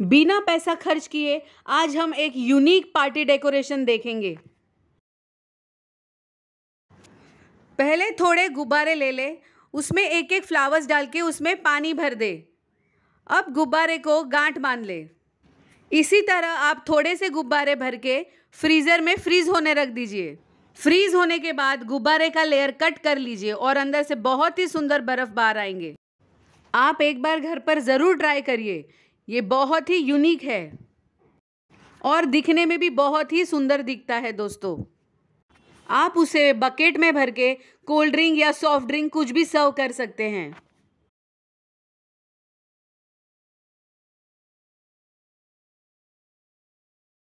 बिना पैसा खर्च किए आज हम एक यूनिक पार्टी डेकोरेशन देखेंगे पहले थोड़े गुब्बारे ले ले उसमें एक एक फ्लावर्स डाल के उसमें पानी भर दे अब गुब्बारे को गांठ बांध ले इसी तरह आप थोड़े से गुब्बारे भर के फ्रीज़र में फ्रीज़ होने रख दीजिए फ्रीज़ होने के बाद गुब्बारे का लेयर कट कर लीजिए और अंदर से बहुत ही सुंदर बर्फ़ बाहर आएंगे आप एक बार घर पर ज़रूर ट्राई करिए ये बहुत ही यूनिक है और दिखने में भी बहुत ही सुंदर दिखता है दोस्तों आप उसे बकेट में भर के कोल्ड ड्रिंक या सॉफ्ट ड्रिंक कुछ भी सर्व कर सकते हैं